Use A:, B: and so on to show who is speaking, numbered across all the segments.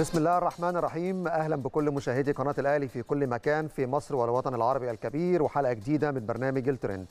A: بسم الله الرحمن الرحيم اهلا بكل مشاهدي قناه الاهلي في كل مكان في مصر والوطن العربي الكبير وحلقه جديده من برنامج الترند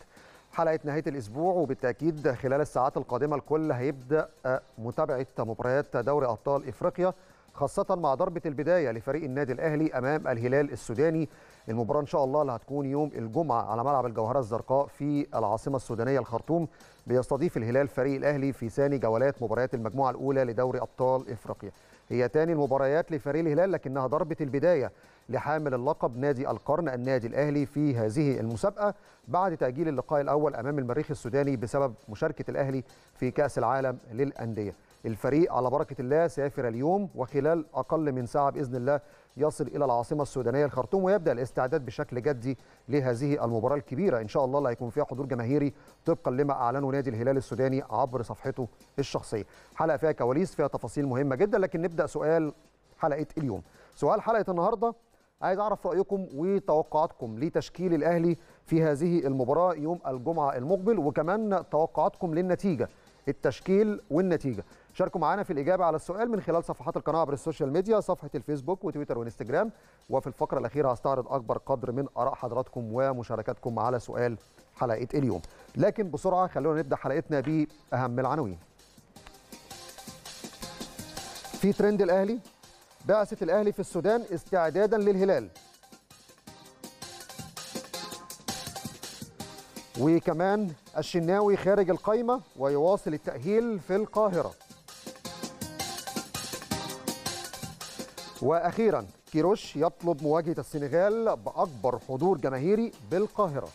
A: حلقه نهايه الاسبوع وبالتاكيد خلال الساعات القادمه الكل هيبدا آه، متابعه مباريات دوري ابطال افريقيا خاصه مع ضربه البدايه لفريق النادي الاهلي امام الهلال السوداني المباراه ان شاء الله اللي هتكون يوم الجمعه على ملعب الجوهره الزرقاء في العاصمه السودانيه الخرطوم بيستضيف الهلال فريق الاهلي في ثاني جولات مباريات المجموعه الاولى لدوري ابطال افريقيا هي تاني المباريات لفريق الهلال لكنها ضربة البداية لحامل اللقب نادي القرن النادي الأهلي في هذه المسابقة بعد تأجيل اللقاء الأول أمام المريخ السوداني بسبب مشاركة الأهلي في كأس العالم للأندية الفريق على بركة الله سافر اليوم وخلال أقل من ساعة بإذن الله يصل إلى العاصمة السودانية الخرطوم ويبدأ الاستعداد بشكل جدي لهذه المباراة الكبيرة إن شاء الله اللي هيكون فيها حضور جماهيري طبقا لما أعلنه نادي الهلال السوداني عبر صفحته الشخصية حلقة فيها كواليس فيها تفاصيل مهمة جدا لكن نبدأ سؤال حلقة اليوم سؤال حلقة النهاردة عايز أعرف رأيكم وتوقعاتكم لتشكيل الأهلي في هذه المباراة يوم الجمعة المقبل وكمان توقعاتكم للنتيجة التشكيل والنتيجه شاركوا معانا في الاجابه على السؤال من خلال صفحات القناه عبر السوشيال ميديا صفحه الفيسبوك وتويتر وانستجرام وفي الفقره الاخيره هستعرض اكبر قدر من اراء حضراتكم ومشاركاتكم على سؤال حلقه اليوم لكن بسرعه خلونا نبدا حلقتنا باهم العناوين في ترند الاهلي بعثه الاهلي في السودان استعدادا للهلال وكمان الشناوي خارج القايمة ويواصل التأهيل في القاهرة وأخيرا كيروش يطلب مواجهة السنغال بأكبر حضور جماهيري بالقاهرة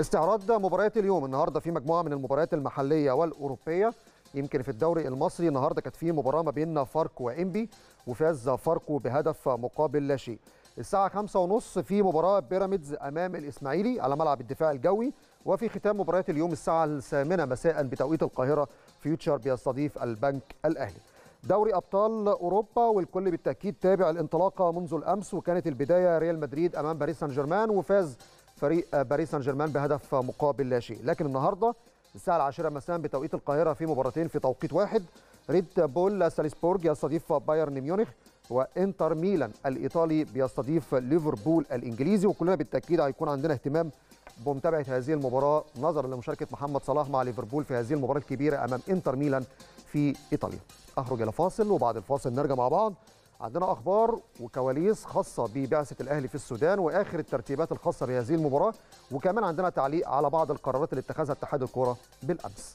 A: استعراض مباريات اليوم النهارده في مجموعه من المباريات المحليه والاوروبيه يمكن في الدوري المصري النهارده كانت في مباراه ما بين فاركو وانبي وفاز فاركو بهدف مقابل لا شيء الساعه 5:30 في مباراه بيراميدز امام الاسماعيلي على ملعب الدفاع الجوي وفي ختام مباريات اليوم الساعه الثامنه مساء بتوقيت القاهره فيوتشر بيستضيف البنك الاهلي دوري ابطال اوروبا والكل بالتاكيد تابع الانطلاقه منذ الامس وكانت البدايه ريال مدريد امام باريس سان جيرمان وفاز فريق باريس سان جيرمان بهدف مقابل لا شيء لكن النهارده الساعه العاشرة مساء بتوقيت القاهره في مباراتين في توقيت واحد ريد بول سالزبورج يستضيف بايرن ميونخ وانتر ميلان الايطالي بيستضيف ليفربول الانجليزي وكلنا بالتاكيد هيكون عندنا اهتمام بمتابعه هذه المباراه نظرا لمشاركه محمد صلاح مع ليفربول في هذه المباراه الكبيره امام انتر ميلان في ايطاليا اخرج الى فاصل وبعد الفاصل نرجع مع بعض عندنا اخبار وكواليس خاصه ببعثه الاهلي في السودان واخر الترتيبات الخاصه بهذه المباراه وكمان عندنا تعليق على بعض القرارات اللي اتخذها اتحاد الكره بالامس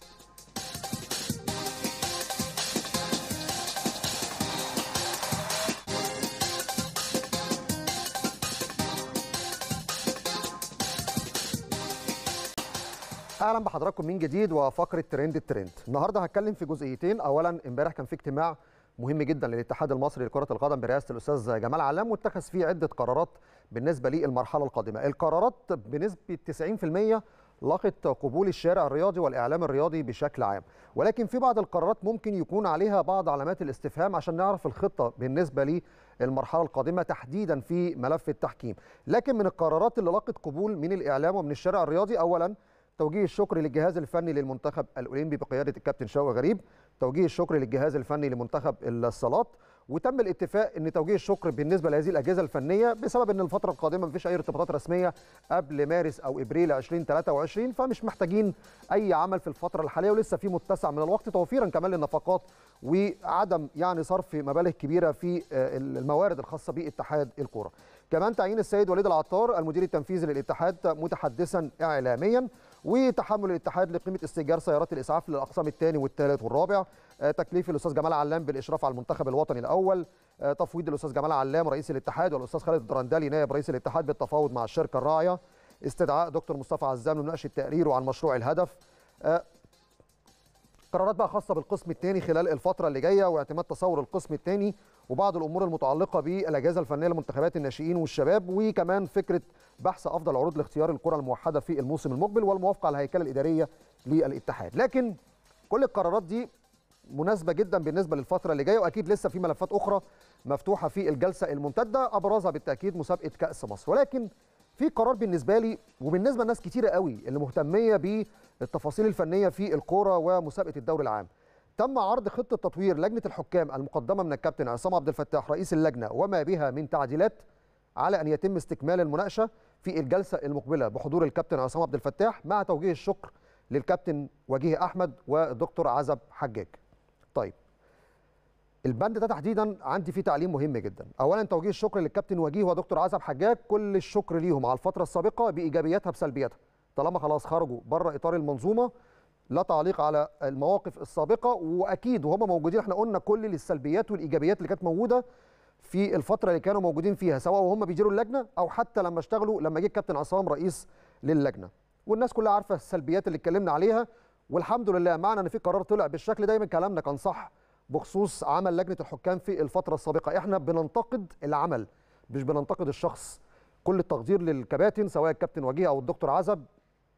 A: اهلا بحضراتكم من جديد وفقره ترند الترند النهارده هتكلم في جزئيتين اولا امبارح كان في اجتماع مهم جدا للاتحاد المصري لكره القدم برئاسه الاستاذ جمال علام واتخذ فيه عده قرارات بالنسبه للمرحله القادمه القرارات بنسبه 90% لقت قبول الشارع الرياضي والاعلام الرياضي بشكل عام ولكن في بعض القرارات ممكن يكون عليها بعض علامات الاستفهام عشان نعرف الخطه بالنسبه للمرحله القادمه تحديدا في ملف التحكيم لكن من القرارات اللي لقت قبول من الاعلام ومن الشارع الرياضي اولا توجيه الشكر للجهاز الفني للمنتخب الاولمبي بقياده الكابتن شوقي غريب توجيه الشكر للجهاز الفني لمنتخب الصالات وتم الاتفاق ان توجيه الشكر بالنسبه لهذه الاجهزه الفنيه بسبب ان الفتره القادمه مفيش اي ارتباطات رسميه قبل مارس او ابريل 2023 فمش محتاجين اي عمل في الفتره الحاليه ولسه في متسع من الوقت توفيرا كمان للنفقات وعدم يعني صرف مبالغ كبيره في آه، الموارد الخاصه باتحاد الكوره. كمان تعيين السيد وليد العطار المدير التنفيذي للاتحاد متحدثا اعلاميا وتحمل الاتحاد لقيمه استئجار سيارات الاسعاف للاقسام الثاني والثالث والرابع آه، تكليف الاستاذ جمال علام بالاشراف على المنتخب الوطني الاول آه، تفويض الاستاذ جمال علام رئيس الاتحاد والاستاذ خالد الدرندلي نائب رئيس الاتحاد بالتفاوض مع الشركه الراعيه استدعاء دكتور مصطفى عزام لمناقشه تقريره عن مشروع الهدف آه، قرارات بقى خاصه بالقسم الثاني خلال الفتره اللي جايه واعتماد تصور القسم الثاني وبعض الامور المتعلقه بالاجهزه الفنيه لمنتخبات الناشئين والشباب وكمان فكره بحث افضل عروض لاختيار الكره الموحده في الموسم المقبل والموافقه على الهيكله الاداريه للاتحاد لكن كل القرارات دي مناسبه جدا بالنسبه للفتره اللي جايه واكيد لسه في ملفات اخرى مفتوحه في الجلسه الممتده ابرزها بالتاكيد مسابقه كاس مصر ولكن في قرار بالنسبه لي وبالنسبه لناس كتيره قوي اللي مهتميه بالتفاصيل الفنيه في الكوره ومسابقه الدوري العام تم عرض خطه تطوير لجنه الحكام المقدمه من الكابتن عصام عبد الفتاح رئيس اللجنه وما بها من تعديلات على ان يتم استكمال المناقشه في الجلسه المقبله بحضور الكابتن عصام عبد الفتاح مع توجيه الشكر للكابتن وجيه احمد والدكتور عزب حجاج. طيب البند ده تحديدا عندي فيه تعليم مهم جدا اولا توجيه الشكر للكابتن وجيه ودكتور عزب حجاج كل الشكر ليهم على الفتره السابقه بايجابياتها بسلبياتها طالما خلاص خرجوا بره اطار المنظومه لا تعليق على المواقف السابقه واكيد وهم موجودين احنا قلنا كل السلبيات والايجابيات اللي كانت موجوده في الفتره اللي كانوا موجودين فيها سواء وهم بيديروا اللجنه او حتى لما اشتغلوا لما جه الكابتن عصام رئيس للجنه والناس كلها عارفه السلبيات اللي اتكلمنا عليها والحمد لله معنى ان في قرار طلع بالشكل دايما كلامنا كان صح بخصوص عمل لجنه الحكام في الفتره السابقه احنا بننتقد العمل مش بننتقد الشخص كل التقدير للكباتن سواء الكابتن وجيه او الدكتور عزب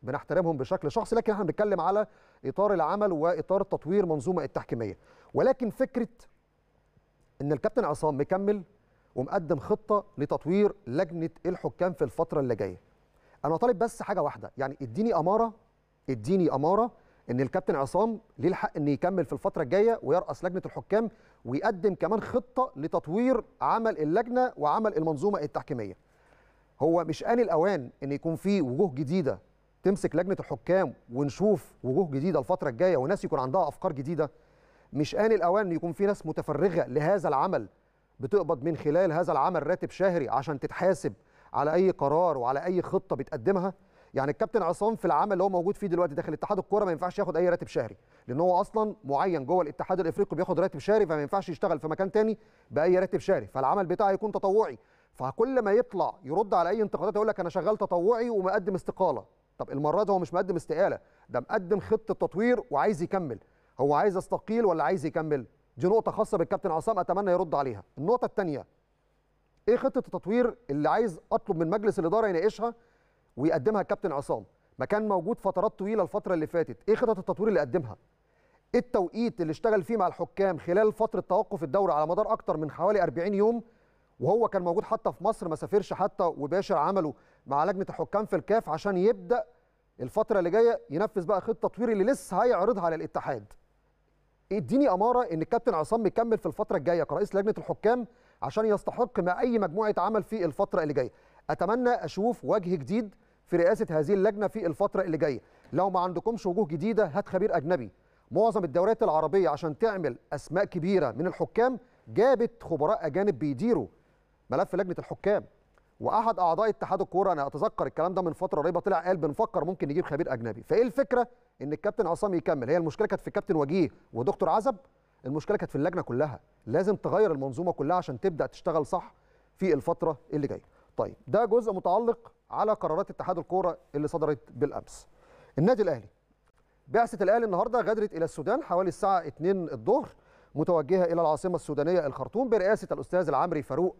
A: بنحترمهم بشكل شخصي لكن احنا بنتكلم على اطار العمل واطار تطوير منظومه التحكيميه ولكن فكره ان الكابتن عصام مكمل ومقدم خطه لتطوير لجنه الحكام في الفتره اللي جايه انا طالب بس حاجه واحده يعني اديني اماره اديني اماره ان الكابتن عصام ليه الحق ان يكمل في الفتره الجايه ويرأس لجنه الحكام ويقدم كمان خطه لتطوير عمل اللجنه وعمل المنظومه التحكيميه هو مش آن الأوان إن يكون في وجوه جديدة تمسك لجنه الحكام ونشوف وجوه جديده الفتره الجايه وناس يكون عندها افكار جديده مش آن الأوان أن يكون في ناس متفرغة لهذا العمل بتقبض من خلال هذا العمل راتب شهري عشان تتحاسب على أي قرار وعلى أي خطة بتقدمها يعني الكابتن عصام في العمل اللي هو موجود فيه دلوقتي داخل اتحاد الكوره ما ينفعش ياخد اي راتب شهري لان هو اصلا معين جوه الاتحاد الافريقي بياخد راتب شهري فما ينفعش يشتغل في مكان تاني باي راتب شهري فالعمل بتاعه يكون تطوعي فكل ما يطلع يرد على اي انتقادات يقول لك انا شغال تطوعي ومقدم استقاله طب المره دي هو مش مقدم استقاله ده مقدم خطه تطوير وعايز يكمل هو عايز يستقيل ولا عايز يكمل دي نقطه خاصه بالكابتن عصام اتمنى يرد عليها النقطه الثانيه ايه خطه التطوير اللي عايز اطلب من مجلس الاداره يناقشها ويقدمها الكابتن عصام ما كان موجود فترات طويله الفتره اللي فاتت ايه خطه التطوير اللي قدمها ايه التوقيت اللي اشتغل فيه مع الحكام خلال فتره توقف الدوري على مدار اكتر من حوالي 40 يوم وهو كان موجود حتى في مصر ما سافرش حتى وباشر عمله مع لجنه الحكام في الكاف عشان يبدا الفتره اللي جايه ينفذ بقى خطه تطوير اللي لسه هيعرضها على الاتحاد اديني اماره ان الكابتن عصام يكمل في الفتره الجايه كرئيس لجنه الحكام عشان يستحق ما اي مجموعه عمل في الفتره اللي جايه اتمنى اشوف وجه جديد في رئاسه هذه اللجنه في الفتره اللي جايه لو ما عندكمش وجوه جديده هات خبير اجنبي معظم الدوريات العربيه عشان تعمل اسماء كبيره من الحكام جابت خبراء اجانب بيديروا ملف لجنه الحكام واحد اعضاء اتحاد الكوره انا اتذكر الكلام ده من فتره قريبه طلع قال بنفكر ممكن نجيب خبير اجنبي فايه الفكره ان الكابتن عصام يكمل هي المشكله كانت في الكابتن وجيه ودكتور عزب المشكله كانت في اللجنه كلها لازم تغير المنظومه كلها عشان تبدا تشتغل صح في الفتره اللي جايه طيب ده جزء متعلق على قرارات اتحاد الكوره اللي صدرت بالامس النادي الاهلي بعثه الاهلي النهارده غادرت الى السودان حوالي الساعه 2 الظهر متوجهه الى العاصمه السودانيه الخرطوم برئاسه الاستاذ العمري فاروق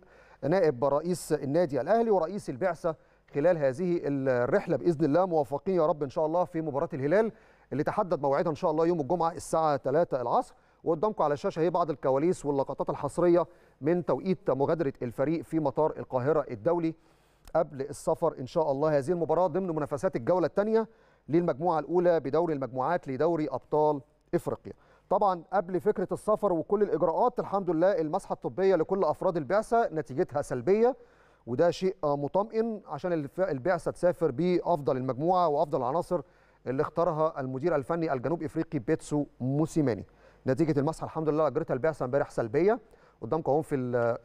A: نائب رئيس النادي الاهلي ورئيس البعثه خلال هذه الرحله باذن الله موفقين يا رب ان شاء الله في مباراه الهلال اللي تحدد موعدها ان شاء الله يوم الجمعه الساعه 3 العصر وقدامكم على الشاشه هي بعض الكواليس واللقطات الحصريه من توقيت مغادره الفريق في مطار القاهره الدولي قبل السفر ان شاء الله هذه المباراه ضمن منافسات الجوله الثانيه للمجموعه الاولى بدوري المجموعات لدوري ابطال افريقيا طبعا قبل فكره السفر وكل الاجراءات الحمد لله المسحه الطبيه لكل افراد البعثه نتيجتها سلبيه وده شيء مطمئن عشان البعثه تسافر بافضل المجموعه وافضل العناصر اللي اختارها المدير الفني الجنوب افريقي بيتسو موسيماني نتيجه المسحه الحمد لله اجرتها البعثه امبارح سلبيه قدامكم اهو في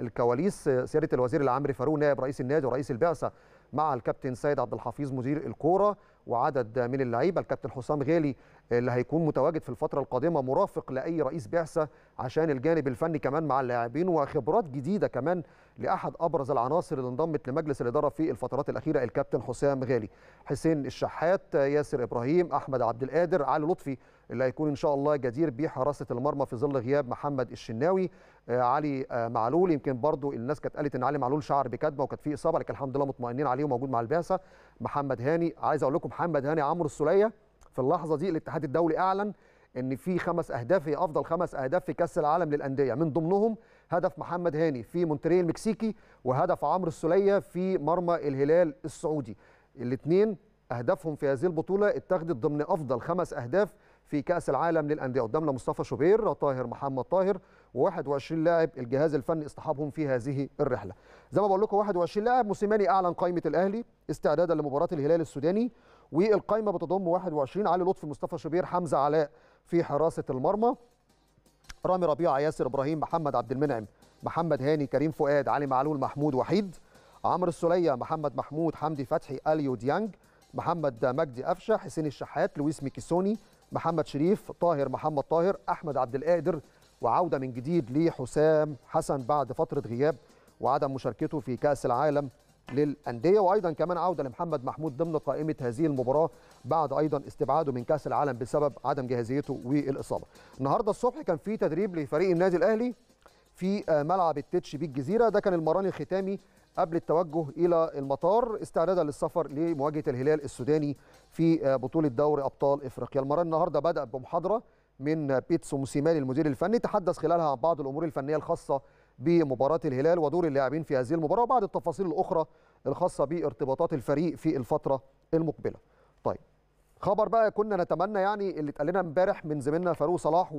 A: الكواليس سياده الوزير العامري فاروق نائب رئيس النادي ورئيس البعثه مع الكابتن سيد عبد الحفيظ مدير الكوره وعدد من اللعيبه الكابتن حسام غالي اللي هيكون متواجد في الفتره القادمه مرافق لاي رئيس بعثه عشان الجانب الفني كمان مع اللاعبين وخبرات جديده كمان لاحد ابرز العناصر اللي انضمت لمجلس الاداره في الفترات الاخيره الكابتن حسام غالي حسين الشحات ياسر ابراهيم احمد عبد القادر علي لطفي اللي هيكون ان شاء الله جدير بحراسه المرمى في ظل غياب محمد الشناوي آه، علي آه، معلول يمكن برضو الناس كانت قالت ان علي معلول شعر بكدمه وكانت في اصابه لكن الحمد لله مطمئنين عليه وموجود مع البعثه محمد هاني عايز اقول لكم محمد هاني عمرو السوليه في اللحظه دي الاتحاد الدولي اعلن ان في خمس اهداف هي افضل خمس اهداف في كاس العالم للانديه من ضمنهم هدف محمد هاني في مونتري المكسيكي وهدف عمرو السوليه في مرمى الهلال السعودي الاثنين اهدافهم في هذه البطوله اتخذت ضمن افضل خمس اهداف في كاس العالم للانديه قدامنا مصطفى شوبير طاهر محمد طاهر و21 لاعب الجهاز الفني اصطحابهم في هذه الرحله زي ما بقول لكم 21 لاعب موسيماني اعلن قائمه الاهلي استعدادا لمباراه الهلال السوداني والقائمه بتضم 21 علي لطفي مصطفى شوبير حمزه علاء في حراسه المرمى رامي ربيعه ياسر ابراهيم محمد عبد المنعم محمد هاني كريم فؤاد علي معلول محمود وحيد عمرو السليه محمد محمود حمدي فتحي اليو ديانج محمد مجدي قفشه حسين الشحات لويس ميكيسوني محمد شريف طاهر محمد طاهر احمد عبد القادر وعوده من جديد لحسام حسن بعد فتره غياب وعدم مشاركته في كاس العالم للانديه وايضا كمان عوده لمحمد محمود ضمن قائمه هذه المباراه بعد ايضا استبعاده من كاس العالم بسبب عدم جاهزيته والاصابه. النهارده الصبح كان في تدريب لفريق النادي الاهلي في آه، ملعب التتش بالجزيره ده كان المران الختامي قبل التوجه الى المطار استعدادا للسفر لمواجهه الهلال السوداني في آه، بطوله دوري ابطال افريقيا المران النهارده بدا بمحاضره من بيتسو موسيماني المدير الفني تحدث خلالها عن بعض الامور الفنيه الخاصه بمباراه الهلال ودور اللاعبين في هذه المباراه وبعض التفاصيل الاخرى الخاصه بارتباطات الفريق في الفتره المقبله. طيب خبر بقى كنا نتمنى يعني اللي اتقال لنا امبارح من زميلنا فاروق صلاح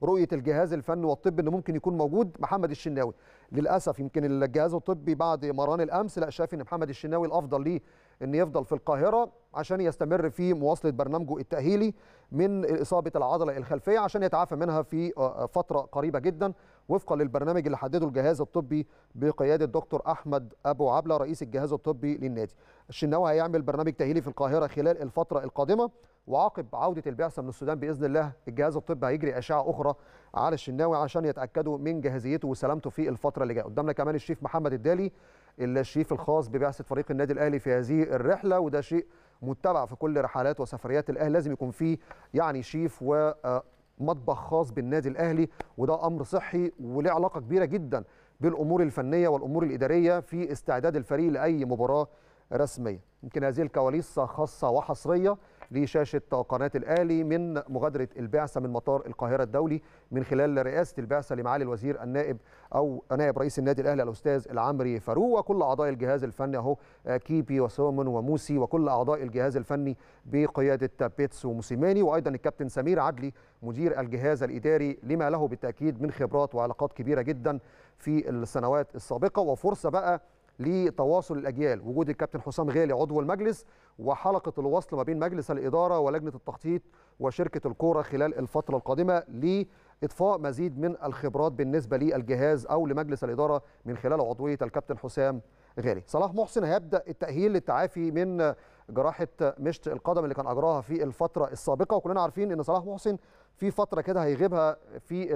A: ورؤيه الجهاز الفني والطبي انه ممكن يكون موجود محمد الشناوي للاسف يمكن الجهاز الطبي بعد مران الامس لا شاف ان محمد الشناوي الافضل ليه ان يفضل في القاهره عشان يستمر في مواصله برنامجه التاهيلي من اصابه العضله الخلفيه عشان يتعافى منها في آه، آه، فتره قريبه جدا وفقا للبرنامج اللي حدده الجهاز الطبي بقياده الدكتور احمد ابو عبله رئيس الجهاز الطبي للنادي. الشناوي هيعمل برنامج تاهيلي في القاهره خلال الفتره القادمه وعقب عوده البعثه من السودان باذن الله الجهاز الطبي هيجري اشعه اخرى على الشناوي عشان يتاكدوا من جاهزيته وسلامته في الفتره اللي جايه. قدامنا كمان الشيف محمد الدالي الشيف الخاص ببعثه فريق النادي الاهلي في هذه الرحله وده شيء متبع في كل رحلات وسفريات الاهلي لازم يكون فيه يعني شيف و آه، مطبخ خاص بالنادي الاهلي وده امر صحي وله علاقه كبيره جدا بالامور الفنيه والامور الاداريه في استعداد الفريق لاي مباراه رسميه يمكن هذه الكواليس خاصه وحصريه لشاشة قناة الآلي من مغادرة البعثة من مطار القاهرة الدولي من خلال رئاسة البعثة لمعالي الوزير النائب أو نائب رئيس النادي الأهلي الأستاذ العمري فاروق وكل أعضاء الجهاز الفني أهو آه، كيبي وسومن وموسي وكل أعضاء الجهاز الفني بقيادة بيتس وموسيماني وأيضا الكابتن سمير عدلي مدير الجهاز الإداري لما له بالتأكيد من خبرات وعلاقات كبيرة جدا في السنوات السابقة وفرصة بقى لتواصل الاجيال وجود الكابتن حسام غالي عضو المجلس وحلقه الوصل ما بين مجلس الاداره ولجنه التخطيط وشركه الكوره خلال الفتره القادمه لاضفاء مزيد من الخبرات بالنسبه للجهاز او لمجلس الاداره من خلال عضويه الكابتن حسام غالي صلاح محسن هيبدا التاهيل للتعافي من جراحه مشط القدم اللي كان اجراها في الفتره السابقه وكلنا عارفين ان صلاح محسن في فتره كده هيغيبها في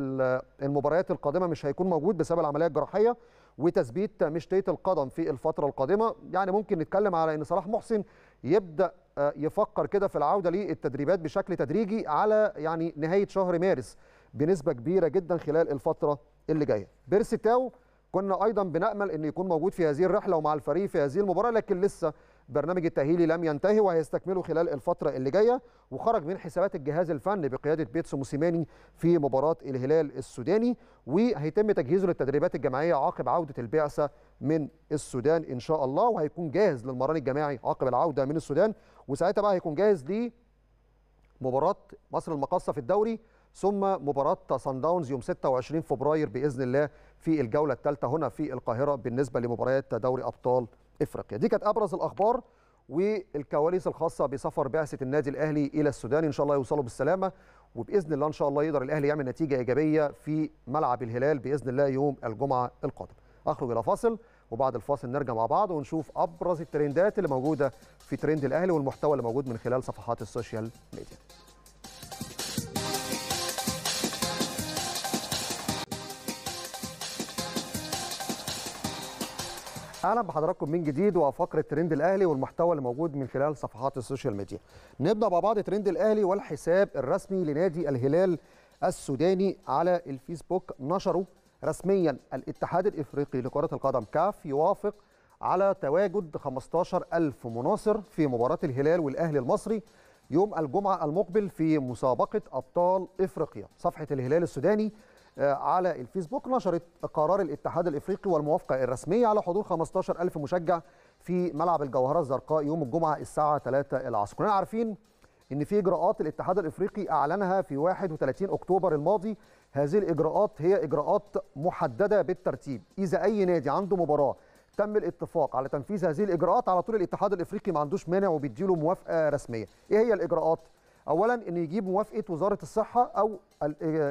A: المباريات القادمه مش هيكون موجود بسبب العمليه الجراحيه وتثبيت مشطيه القدم في الفتره القادمه يعني ممكن نتكلم على ان صلاح محسن يبدا آه، يفكر كده في العوده للتدريبات بشكل تدريجي على يعني نهايه شهر مارس بنسبه كبيره جدا خلال الفتره اللي جايه بيرسي تاو كنا ايضا بنامل انه يكون موجود في هذه الرحله ومع الفريق في هذه المباراه لكن لسه برنامج التأهيلي لم ينتهي وهيستكمله خلال الفترة اللي جاية وخرج من حسابات الجهاز الفني بقيادة بيتسو موسيماني في مباراة الهلال السوداني وهيتم تجهيزه للتدريبات الجماعية عقب عودة البعثة من السودان إن شاء الله وهيكون جاهز للمران الجماعي عقب العودة من السودان وساعتها بقى هيكون جاهز لمباراة مصر المقاصة في الدوري ثم مباراة سان داونز يوم 26 فبراير بإذن الله في الجولة الثالثة هنا في القاهرة بالنسبة لمباريات دوري أبطال افريقيا دي كانت ابرز الاخبار والكواليس الخاصه بسفر بعثه النادي الاهلي الى السودان ان شاء الله يوصلوا بالسلامه وباذن الله ان شاء الله يقدر الاهلي يعمل نتيجه ايجابيه في ملعب الهلال باذن الله يوم الجمعه القادم اخرج الى فاصل وبعد الفاصل نرجع مع بعض ونشوف ابرز الترندات اللي موجوده في ترند الاهلي والمحتوى اللي موجود من خلال صفحات السوشيال ميديا اهلا بحضراتكم من جديد وفقره ترند الاهلي والمحتوى اللي موجود من خلال صفحات السوشيال ميديا نبدا مع بعض ترند الاهلي والحساب الرسمي لنادي الهلال السوداني على الفيسبوك نشروا رسميا الاتحاد الافريقي لكره القدم كاف يوافق على تواجد 15000 مناصر في مباراه الهلال والاهلي المصري يوم الجمعه المقبل في مسابقه ابطال افريقيا صفحه الهلال السوداني آه، على الفيسبوك نشرت قرار الاتحاد الافريقي والموافقه الرسميه على حضور 15000 مشجع في ملعب الجوهره الزرقاء يوم الجمعه الساعه 3 العصر كلنا عارفين ان في اجراءات الاتحاد الافريقي اعلنها في 31 اكتوبر الماضي هذه الاجراءات هي اجراءات محدده بالترتيب اذا اي نادي عنده مباراه تم الاتفاق على تنفيذ هذه الاجراءات على طول الاتحاد الافريقي ما عندوش مانع وبيديله موافقه رسميه ايه هي الاجراءات اولا ان يجيب موافقه وزاره الصحه او آه،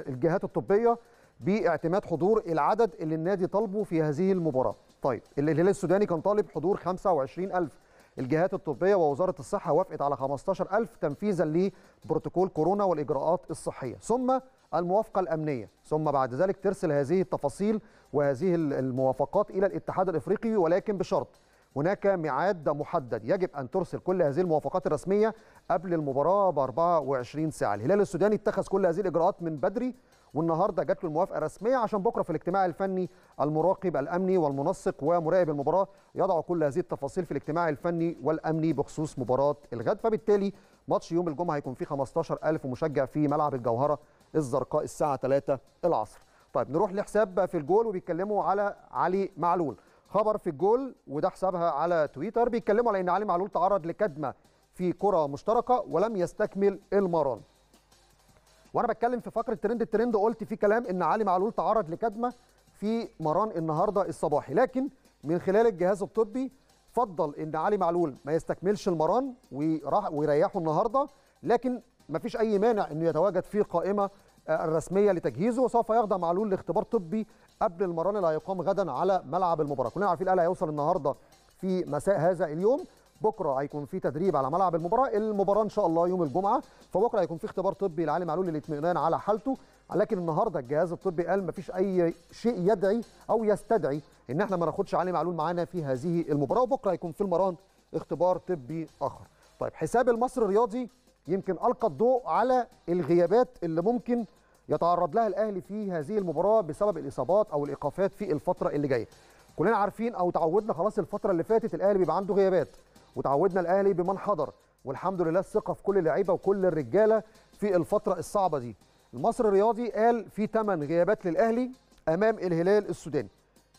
A: الجهات الطبيه باعتماد حضور العدد اللي النادي طالبه في هذه المباراه طيب الهلال السوداني كان طالب حضور 25000 الجهات الطبيه ووزاره الصحه وافقت على 15000 تنفيذا لبروتوكول كورونا والاجراءات الصحيه ثم الموافقه الامنيه ثم بعد ذلك ترسل هذه التفاصيل وهذه الموافقات الى الاتحاد الافريقي ولكن بشرط هناك ميعاد محدد يجب ان ترسل كل هذه الموافقات الرسميه قبل المباراه ب 24 ساعه الهلال السوداني اتخذ كل هذه الاجراءات من بدري والنهارده جات له الموافقه رسميه عشان بكره في الاجتماع الفني المراقب الامني والمنسق ومراقب المباراه يضع كل هذه التفاصيل في الاجتماع الفني والامني بخصوص مباراه الغد فبالتالي ماتش يوم الجمعه هيكون فيه 15000 مشجع في ملعب الجوهره الزرقاء الساعه 3 العصر طيب نروح لحساب في الجول وبيتكلموا على علي معلول خبر في الجول وده حسابها على تويتر بيتكلموا على ان علي معلول تعرض لكدمه في كره مشتركه ولم يستكمل المران وانا بتكلم في فقره ترند الترند قلت في كلام ان علي معلول تعرض لكدمه في مران النهارده الصباحي لكن من خلال الجهاز الطبي فضل ان علي معلول ما يستكملش المران وراح ويريحه النهارده لكن ما فيش اي مانع انه يتواجد في القائمه آه، الرسميه لتجهيزه وسوف يخضع معلول لاختبار طبي قبل المران اللي هيقام غدا على ملعب المباراه كلنا عارفين الاهلي هيوصل النهارده في مساء هذا اليوم بكره هيكون في تدريب على ملعب المباراه المباراه ان شاء الله يوم الجمعه فبكره هيكون في اختبار طبي لعلي معلول للاطمئنان على حالته لكن النهارده الجهاز الطبي قال مفيش اي شيء يدعي او يستدعي ان احنا ما ناخدش علي معلول معانا في هذه المباراه وبكره هيكون في المران اختبار طبي اخر طيب حساب المصري الرياضي يمكن القى الضوء على الغيابات اللي ممكن يتعرض لها الاهلي في هذه المباراه بسبب الاصابات او الايقافات في الفتره اللي جايه كلنا عارفين او تعودنا خلاص الفتره اللي فاتت الاهلي بيبقى عنده غيابات وتعودنا الاهلي بمن حضر والحمد لله الثقه في كل اللعيبه وكل الرجاله في الفتره الصعبه دي المصري الرياضي قال في 8 غيابات للاهلي امام الهلال السوداني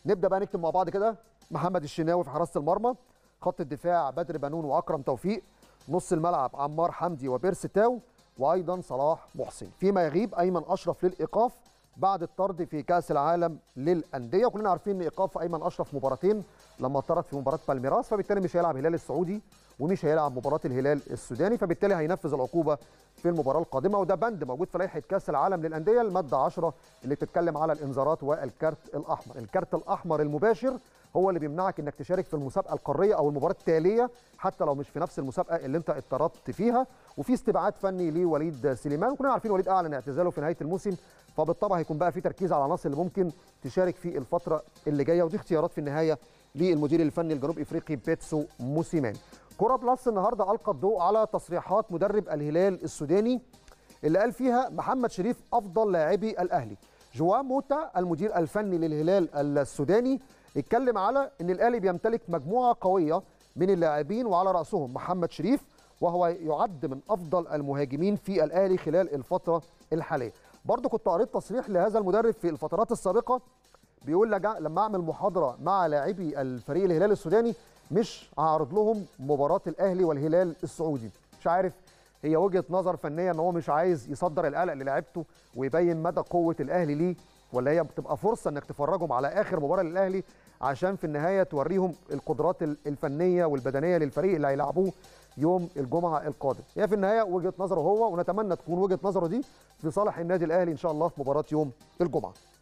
A: نبدا بقى نكتب مع بعض كده محمد الشناوي في حراسه المرمى خط الدفاع بدر بنون واكرم توفيق نص الملعب عمار حمدي وبيرس تاو وايضا صلاح محسن فيما يغيب ايمن اشرف للايقاف بعد الطرد في كاس العالم للانديه وكلنا عارفين ان ايقاف ايمن اشرف مباراتين لما طرد في مباراه بالميراس فبالتالي مش هيلعب هلال السعودي ومش هيلعب مباراه الهلال السوداني فبالتالي هينفذ العقوبه في المباراه القادمه وده بند موجود في لائحه كاس العالم للانديه الماده 10 اللي بتتكلم على الانذارات والكارت الاحمر الكارت الاحمر المباشر هو اللي بيمنعك انك تشارك في المسابقه القاريه او المباراه التاليه حتى لو مش في نفس المسابقه اللي انت اتطردت فيها وفي استبعاد فني لوليد سليمان وكنا عارفين وليد اعلن اعتزاله في نهايه الموسم فبالطبع هيكون بقى في تركيز على العناصر اللي ممكن تشارك في الفتره اللي جايه ودي اختيارات في النهايه للمدير الفني الجنوب افريقي بيتسو موسيمان كرة بلس النهارده القى الضوء على تصريحات مدرب الهلال السوداني اللي قال فيها محمد شريف افضل لاعبي الاهلي جوا موتا المدير الفني للهلال السوداني اتكلم على ان الاهلي بيمتلك مجموعه قويه من اللاعبين وعلى راسهم محمد شريف وهو يعد من افضل المهاجمين في الاهلي خلال الفتره الحاليه برضه كنت قريت تصريح لهذا المدرب في الفترات السابقه بيقول لك لما اعمل محاضره مع لاعبي الفريق الهلال السوداني مش هعرض لهم مباراه الاهلي والهلال السعودي مش عارف هي وجهه نظر فنيه ان هو مش عايز يصدر القلق للاعبته ويبين مدى قوه الاهلي ليه ولا هي بتبقى فرصه انك تفرجهم على اخر مباراه للاهلي عشان في النهايه توريهم القدرات الفنيه والبدنيه للفريق اللي هيلعبوه يوم الجمعه القادم هي في النهايه وجهه نظره هو ونتمنى تكون وجهه نظره دي في صالح النادي الاهلي ان شاء الله في مباراه يوم الجمعه